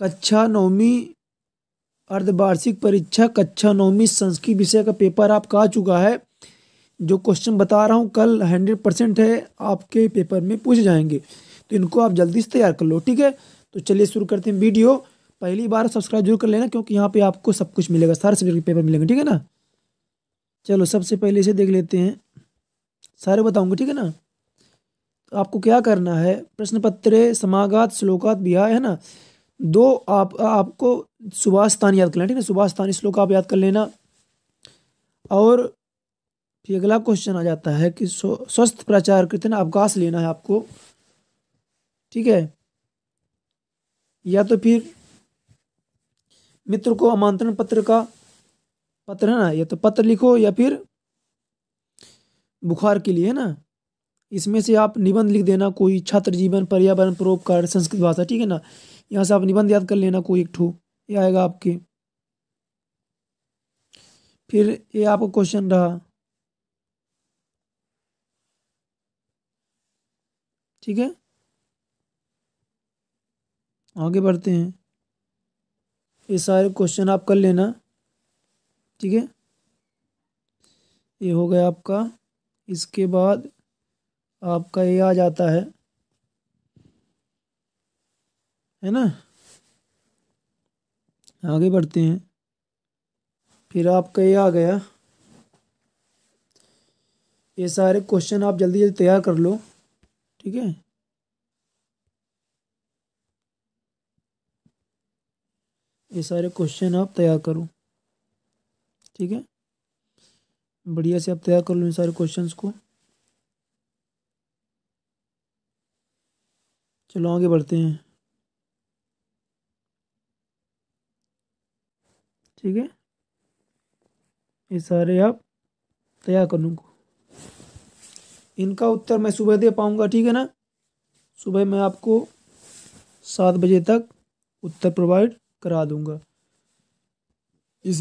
कक्षा नौवीं अर्धवार्षिक परीक्षा कक्षा नौवीं संस्कृत विषय का पेपर आपका आ चुका है जो क्वेश्चन बता रहा हूँ कल हंड्रेड परसेंट है आपके पेपर में पूछे जाएंगे तो इनको आप जल्दी से तैयार कर लो ठीक है तो चलिए शुरू करते हैं वीडियो पहली बार सब्सक्राइब जरूर कर लेना क्योंकि यहाँ पे आपको सब कुछ मिलेगा सारे सब्जेक्ट के पेपर मिलेंगे ठीक है ना चलो सबसे पहले इसे देख लेते हैं सारे बताऊँगा ठीक है ना तो आपको क्या करना है प्रश्न पत्र समागात श्लोकात बिहार है ना दो आप आपको सुभाष स्थान याद कर लेना ठीक है सुभाष स्थान श्लोक आप याद कर लेना और फिर अगला क्वेश्चन आ जाता है कि स्वस्थ प्रचार कृतन अवकाश लेना है आपको ठीक है या तो फिर मित्र को आमंत्रण पत्र का पत्र है ना या तो पत्र लिखो या फिर बुखार के लिए है ना इसमें से आप निबंध लिख देना कोई छात्र जीवन पर्यावरण परोपकार संस्कृत भाषा ठीक है ना यहाँ से आप निबंध याद कर लेना कोई एक ठू ये आएगा आपके फिर ये आपका क्वेश्चन रहा ठीक है आगे बढ़ते हैं ये सारे क्वेश्चन आप कर लेना ठीक है ये हो गया आपका इसके बाद आपका ये आ जाता है है ना आगे बढ़ते हैं फिर आपका ये आ गया ये सारे क्वेश्चन आप जल्दी जल्दी तैयार कर लो ठीक है ये सारे क्वेश्चन आप तैयार करो ठीक है बढ़िया से आप तैयार कर लो इन सारे क्वेश्चंस को चलो आगे बढ़ते हैं ठीक है ये सारे आप तैयार कर लूँगा इनका उत्तर मैं सुबह दे पाऊँगा ठीक है ना सुबह मैं आपको सात बजे तक उत्तर प्रोवाइड करा दूँगा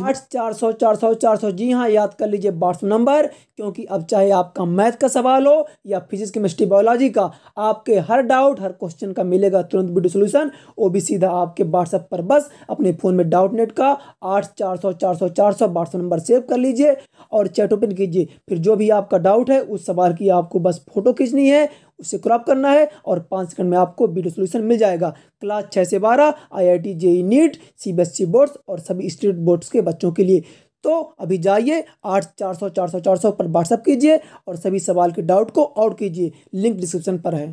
आठ चार सौ चार सौ चार सौ जी हाँ याद कर लीजिए व्हाट्सअप नंबर क्योंकि अब चाहे आपका मैथ का सवाल हो या फिजिक्स केमिस्ट्री बायोलॉजी का आपके हर डाउट हर क्वेश्चन का मिलेगा तुरंत वीडियो सोल्यूशन वो भी सीधा आपके व्हाट्सएप पर बस अपने फ़ोन में डाउट नेट का आठ चार सौ चार सौ चार सौ व्हाट्सअप नंबर सेव कर लीजिए और चैट ओपन कीजिए फिर जो भी आपका डाउट है उस सवाल की आपको बस फोटो खींचनी है उसे क्रॉप करना है और पाँच सेकंड में आपको वीडियो सोल्यूशन मिल जाएगा क्लास छः से बारह I I T JEE NEET C B S C boards और सभी स्टेट बोर्ड्स के बच्चों के लिए तो अभी जाइए आठ चार सौ चार सौ चार सौ पर व्हाट्सअप कीजिए और सभी सवाल के डाउट को आउट कीजिए लिंक डिस्क्रिप्शन पर है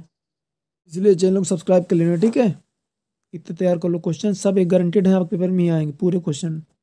इसलिए चैनल को सब्सक्राइब कर लेना ठीक है इतने तैयार कर लो क्वेश्चन सब एक गारंटेड है आपके पेपर में ही आएंगे पूरे क्वेश्चन